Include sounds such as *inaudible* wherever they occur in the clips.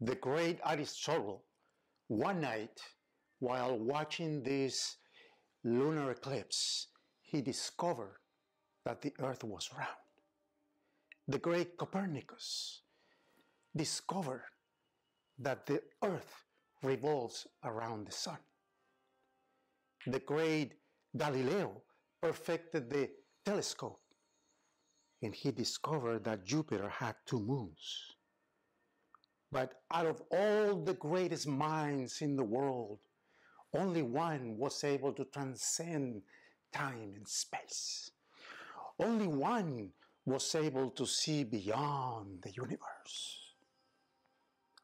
the great Aristotle one night while watching this lunar eclipse, he discovered that the earth was round. The great Copernicus discovered that the earth revolves around the sun. The great Galileo perfected the telescope and he discovered that Jupiter had two moons. But out of all the greatest minds in the world, only one was able to transcend time and space. Only one was able to see beyond the universe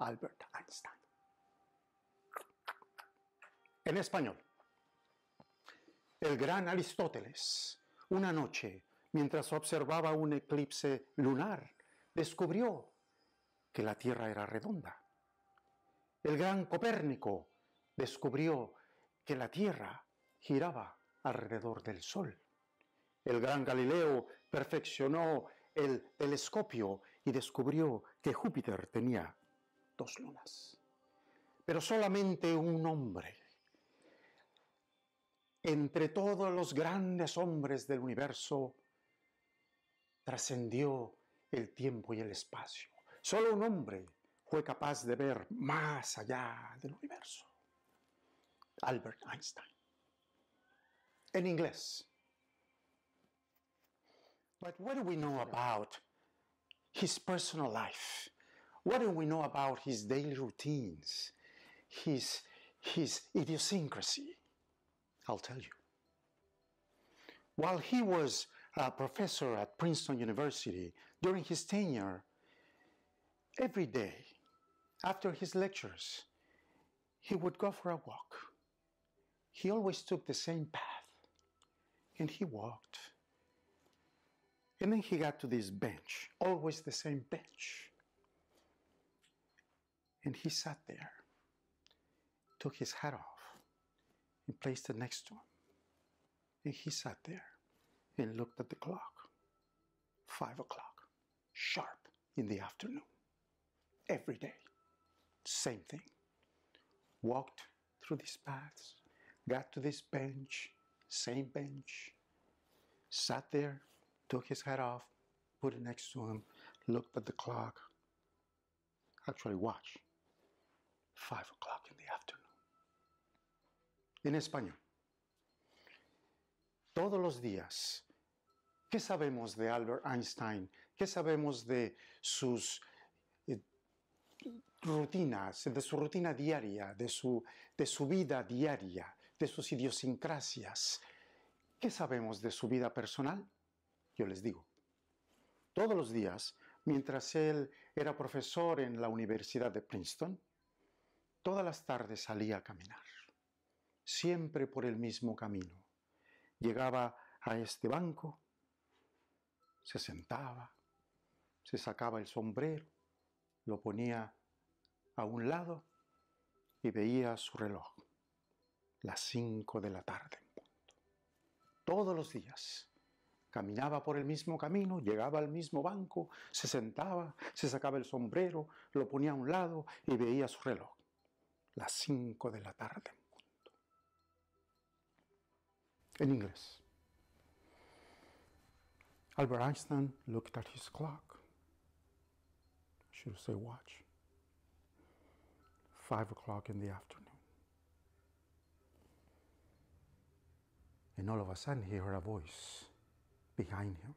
Albert Einstein. En español, el gran Aristóteles, una noche, mientras observaba un eclipse lunar, descubrió que la Tierra era redonda. El gran Copérnico descubrió que la Tierra giraba alrededor del Sol. El gran Galileo perfeccionó el telescopio y descubrió que Júpiter tenía dos lunas. Pero solamente un hombre, entre todos los grandes hombres del universo, trascendió el tiempo y el espacio Solo un hombre fue capaz de ver más allá del universo. Albert Einstein. En inglés. But what do we know about his personal life? What do we know about his daily routines? His, his idiosyncrasy? I'll tell you. While he was a professor at Princeton University, during his tenure, Every day after his lectures, he would go for a walk. He always took the same path and he walked. And then he got to this bench, always the same bench. And he sat there, took his hat off, and placed it next to him. And he sat there and looked at the clock. Five o'clock, sharp in the afternoon every day. Same thing. Walked through these paths, got to this bench, same bench, sat there, took his hat off, put it next to him, looked at the clock, actually watch, five o'clock in the afternoon. In español. Todos los días, ¿qué sabemos de Albert Einstein? ¿Qué sabemos de sus rutinas, de su rutina diaria, de su, de su vida diaria, de sus idiosincrasias. ¿Qué sabemos de su vida personal? Yo les digo, todos los días, mientras él era profesor en la Universidad de Princeton, todas las tardes salía a caminar, siempre por el mismo camino. Llegaba a este banco, se sentaba, se sacaba el sombrero, lo ponía a un lado y veía su reloj, las 5 de la tarde en punto. Todos los días caminaba por el mismo camino, llegaba al mismo banco, se sentaba, se sacaba el sombrero, lo ponía a un lado y veía su reloj, las 5 de la tarde en punto. En inglés. Albert Einstein looked at his clock. I should say watch. 5 o'clock in the afternoon. And all of a sudden, he heard a voice behind him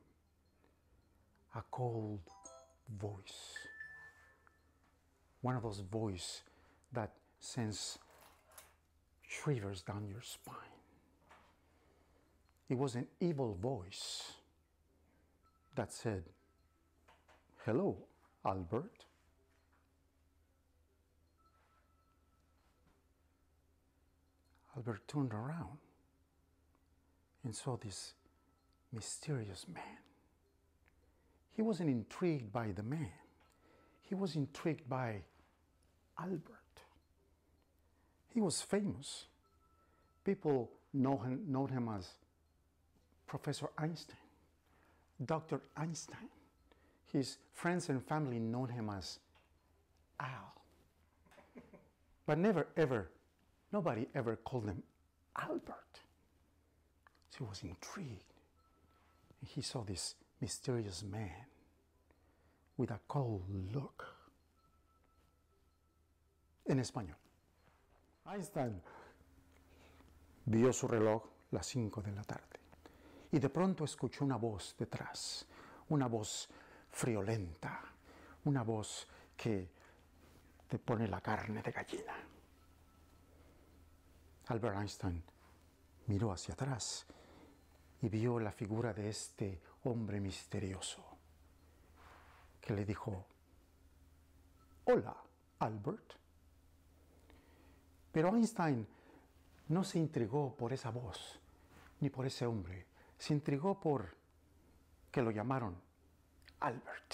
a cold voice. One of those voices that sends shivers down your spine. It was an evil voice that said, Hello, Albert. Albert turned around and saw this mysterious man. He wasn't intrigued by the man, he was intrigued by Albert. He was famous. People know him, know him as Professor Einstein, Dr. Einstein. His friends and family know him as Al. But never ever Nobody ever called him Albert. So he was intrigued. He saw this mysterious man with a cold look. En español. Einstein vio su reloj las 5 de la tarde y de pronto escuchó una voz detrás, una voz friolenta, una voz que te pone la carne de gallina. Albert Einstein miró hacia atrás y vio la figura de este hombre misterioso que le dijo, hola, Albert. Pero Einstein no se intrigó por esa voz ni por ese hombre, se intrigó por que lo llamaron Albert.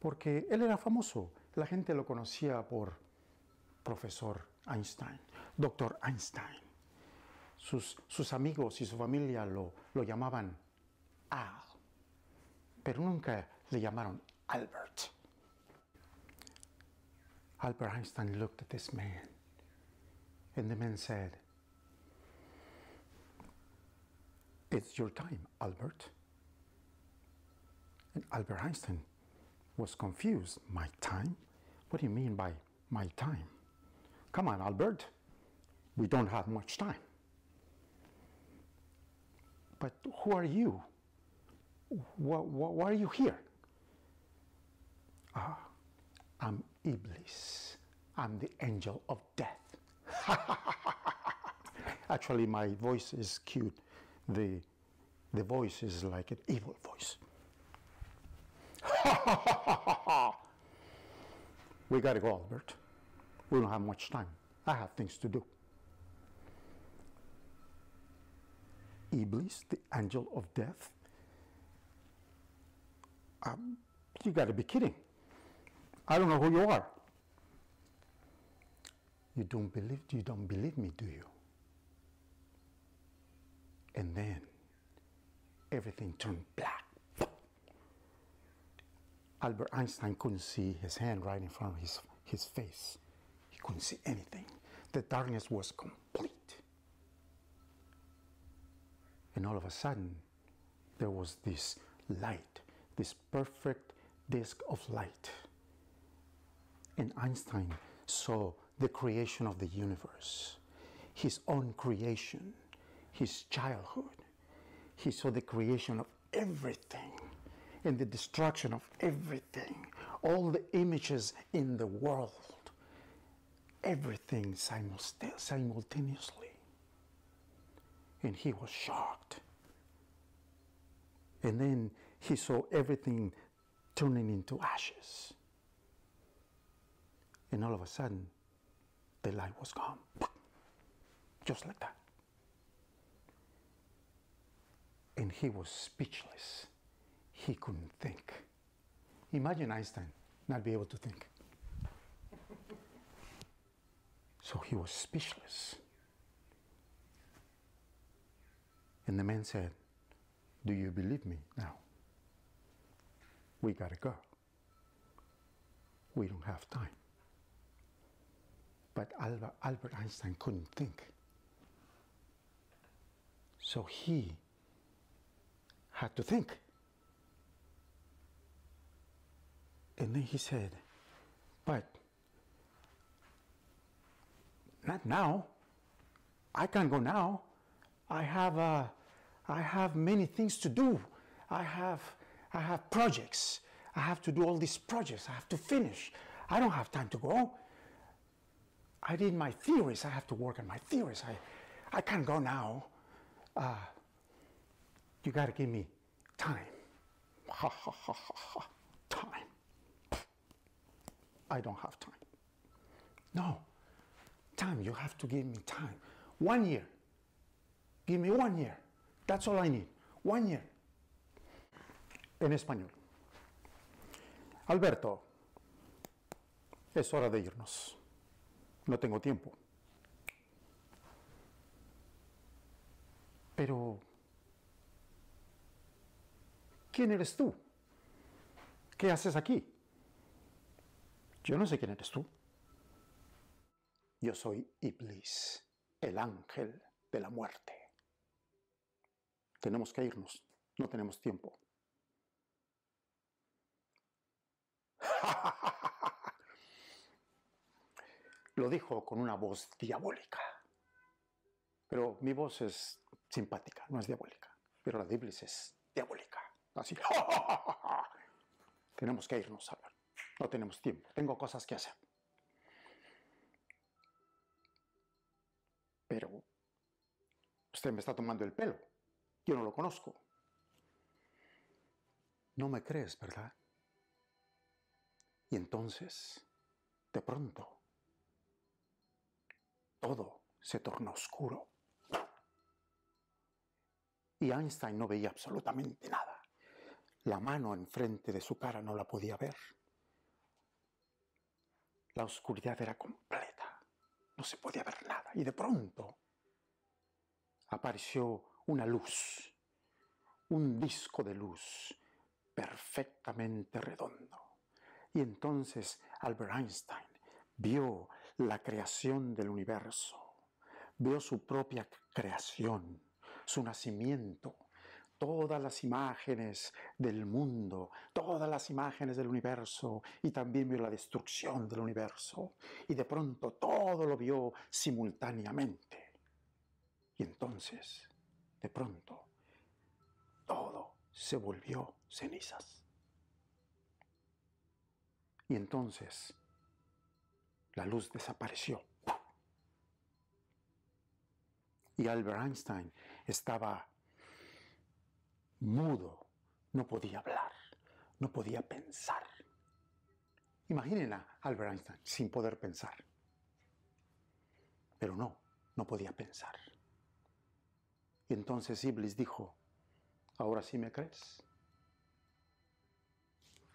Porque él era famoso, la gente lo conocía por profesor Einstein. doctor Einstein. Sus, sus amigos y su familia lo, lo llamaban Al, pero nunca le llamaron Albert. Albert Einstein looked at this man, and the man said, It's your time, Albert. And Albert Einstein was confused. My time? What do you mean by my time? Come on, Albert we don't have much time. But who are you? Why, why are you here? Ah, I'm Iblis. I'm the angel of death. *laughs* Actually, my voice is cute. The, the voice is like an evil voice. *laughs* we gotta go, Albert. We don't have much time. I have things to do. Iblis, the angel of death? Um, you got to be kidding. I don't know who you are. You don't believe you don't believe me, do you? And then everything turned black. Albert Einstein couldn't see his hand right in front of his, his face. He couldn't see anything. The darkness was complete. And all of a sudden, there was this light, this perfect disk of light. And Einstein saw the creation of the universe, his own creation, his childhood. He saw the creation of everything and the destruction of everything, all the images in the world, everything simultaneously and he was shocked. And then he saw everything turning into ashes. And all of a sudden, the light was gone. Just like that. And he was speechless. He couldn't think. Imagine Einstein not be able to think. so he was speechless. And the man said, Do you believe me now? We gotta go. We don't have time. But Albert Einstein couldn't think. So he had to think. And then he said, But not now. I can't go now. I have a I have many things to do. I have, I have projects. I have to do all these projects. I have to finish. I don't have time to go. I did my theories. I have to work on my theories. I, I can't go now. Uh, you got to give me time. Ha ha ha ha ha. Time. I don't have time. No. Time. You have to give me time. One year. Give me one year. That's all I need. One year. En español. Alberto, es hora de irnos. No tengo tiempo. Pero, ¿quién eres tú? ¿Qué haces aquí? Yo no sé quién eres tú. Yo soy Iblis, el ángel de la muerte. Tenemos que irnos. No tenemos tiempo. *laughs* Lo dijo con una voz diabólica. Pero mi voz es simpática, no es diabólica. Pero la de es diabólica. Así. *laughs* tenemos que irnos, Álvaro. No tenemos tiempo. Tengo cosas que hacer. Pero usted me está tomando el pelo. Yo no lo conozco. No me crees, ¿verdad? Y entonces, de pronto, todo se tornó oscuro. Y Einstein no veía absolutamente nada. La mano enfrente de su cara no la podía ver. La oscuridad era completa. No se podía ver nada. Y de pronto apareció una luz, un disco de luz perfectamente redondo. Y entonces Albert Einstein vio la creación del universo, vio su propia creación, su nacimiento, todas las imágenes del mundo, todas las imágenes del universo y también vio la destrucción del universo. Y de pronto todo lo vio simultáneamente. Y entonces de pronto, todo se volvió cenizas. Y entonces la luz desapareció. Y Albert Einstein estaba mudo, no podía hablar, no podía pensar. Imaginen a Albert Einstein sin poder pensar. Pero no, no podía pensar. Entonces Iblis dijo, ¿ahora sí me crees?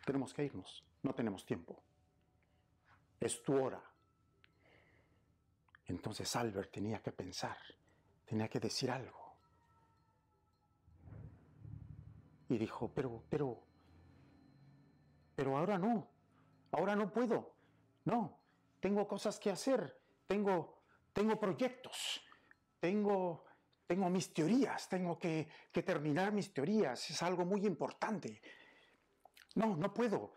Tenemos que irnos, no tenemos tiempo. Es tu hora. Entonces Albert tenía que pensar, tenía que decir algo. Y dijo, pero, pero, pero ahora no, ahora no puedo. No, tengo cosas que hacer, tengo, tengo proyectos, tengo tengo mis teorías, tengo que, terminar mis teorías, es algo muy importante. No, no puedo,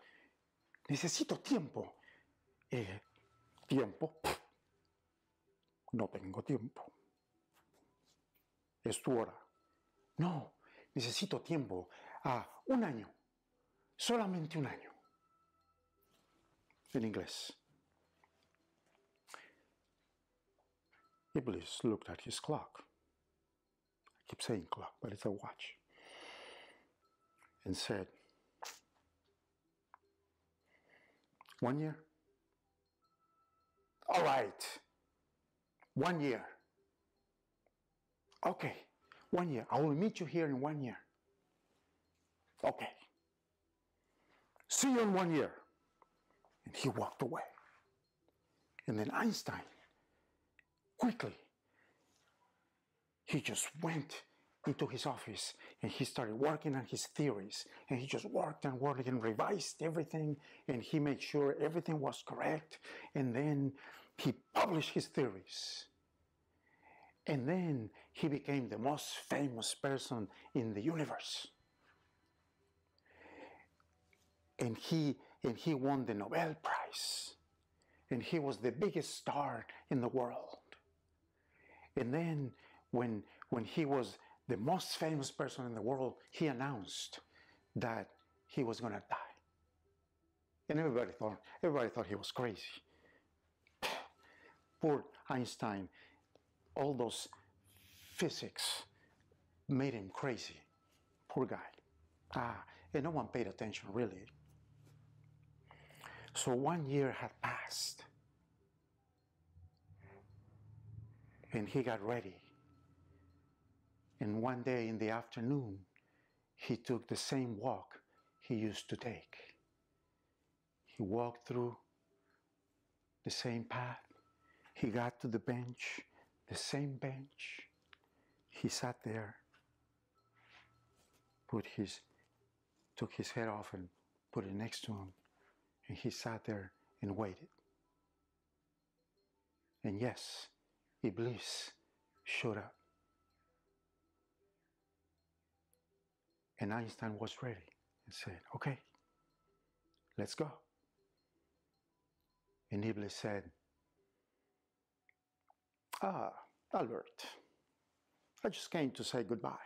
necesito tiempo. Eh, tiempo, no tengo tiempo. Es tu hora. No, necesito tiempo. Ah, un año. Solamente un año. En inglés. Iblis looked at his clock. keep saying clock, but it's a watch, and said, One year? All right, one year. Okay, one year. I will meet you here in one year. Okay. See you in one year. And he walked away. And then Einstein quickly he just went into his office and he started working on his theories and he just worked and worked and revised everything and he made sure everything was correct and then he published his theories and then he became the most famous person in the universe and he and he won the Nobel Prize and he was the biggest star in the world and then when, when he was the most famous person in the world, he announced that he was going to die. And everybody thought, everybody thought he was crazy. Poor Einstein, all those physics made him crazy. Poor guy. Ah, and no one paid attention really. So one year had passed. And he got ready and one day in the afternoon, he took the same walk he used to take. He walked through the same path. He got to the bench, the same bench. He sat there, put his, took his head off and put it next to him. And he sat there and waited. And yes, Iblis showed up. And Einstein was ready and said, okay, let's go. And Iblis said, ah, Albert, I just came to say goodbye.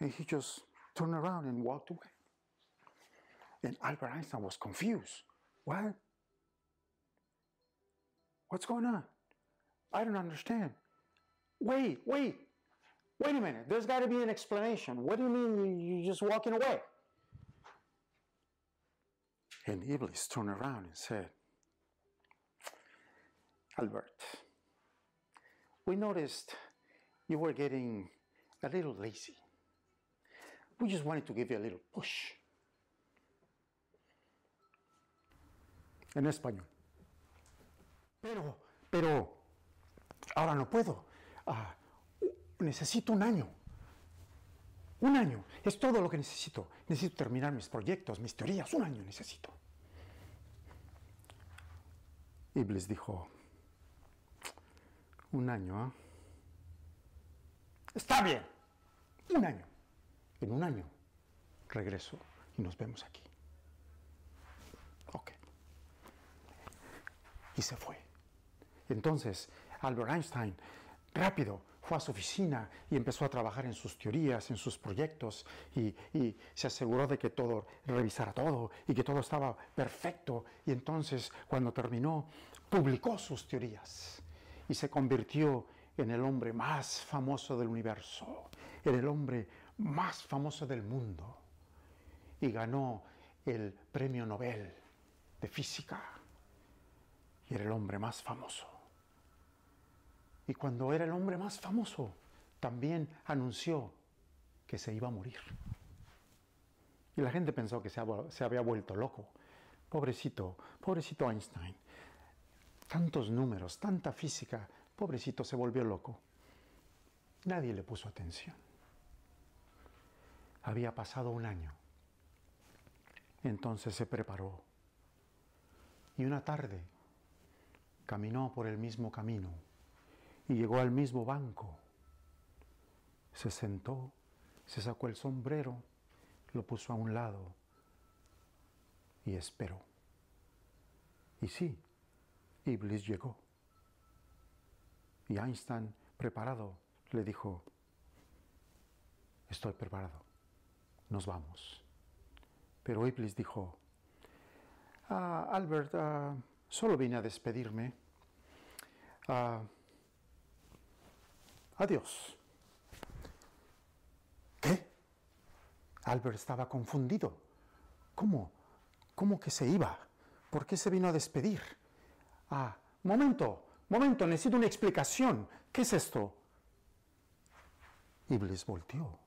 And he just turned around and walked away. And Albert Einstein was confused. What? What's going on? I don't understand. Wait, wait. Wait a minute, there's got to be an explanation. What do you mean you're just walking away? And Iblis turned around and said, Albert, we noticed you were getting a little lazy. We just wanted to give you a little push. En español. Pero, pero, ahora no puedo. Uh, necesito un año. Un año. Es todo lo que necesito. Necesito terminar mis proyectos, mis teorías. Un año necesito. Iblis dijo, un año, ¿ah? Está bien. Un año. En un año regreso y nos vemos aquí. Ok. Y se fue. Entonces, Albert Einstein, rápido, a su oficina y empezó a trabajar en sus teorías, en sus proyectos y, y, se aseguró de que todo, revisara todo y que todo estaba perfecto. Y entonces cuando terminó, publicó sus teorías y se convirtió en el hombre más famoso del universo, en el hombre más famoso del mundo. Y ganó el premio Nobel de física y era el hombre más famoso. Y cuando era el hombre más famoso, también anunció que se iba a morir. Y la gente pensó que se, había vuelto loco. Pobrecito, pobrecito Einstein. Tantos números, tanta física, pobrecito se volvió loco. Nadie le puso atención. Había pasado un año. Entonces se preparó. Y una tarde caminó por el mismo camino y llegó al mismo banco. Se sentó, se sacó el sombrero, lo puso a un lado y esperó. Y sí, Iblis llegó. Y Einstein, preparado, le dijo, estoy preparado, nos vamos. Pero Iblis dijo, ah, Albert, ah, solo vine a despedirme. Ah, Adiós. ¿Qué? Albert estaba confundido. ¿Cómo? ¿Cómo que se iba? ¿Por qué se vino a despedir? Ah, momento, momento, necesito una explicación. ¿Qué es esto? Iblis volteó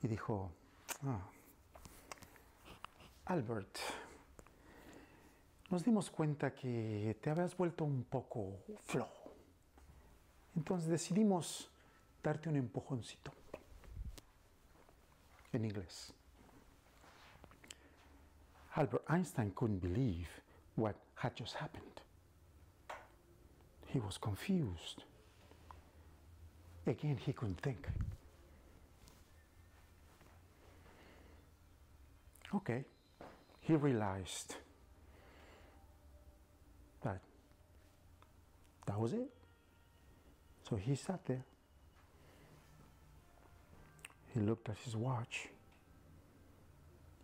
y dijo, ah, Albert, nos dimos cuenta que te habías vuelto un poco flojo Entonces decidimos darte un empujoncito en inglés. Albert Einstein couldn't believe what had just happened. He was confused. Again, he couldn't think. Okay, he realized that that was it. So he sat there. He looked at his watch.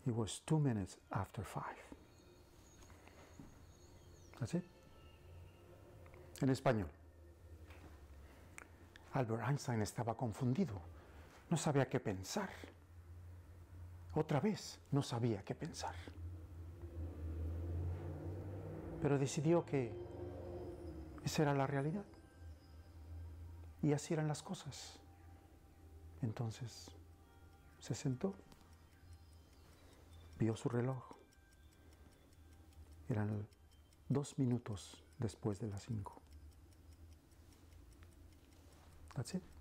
It was two minutes after five. That's it. En español. Albert Einstein estaba confundido. No sabía qué pensar. Otra vez no sabía qué pensar. Pero decidió que esa era la realidad. Y así eran las cosas. Entonces se sentó, vio su reloj. Eran dos minutos después de las cinco. That's it.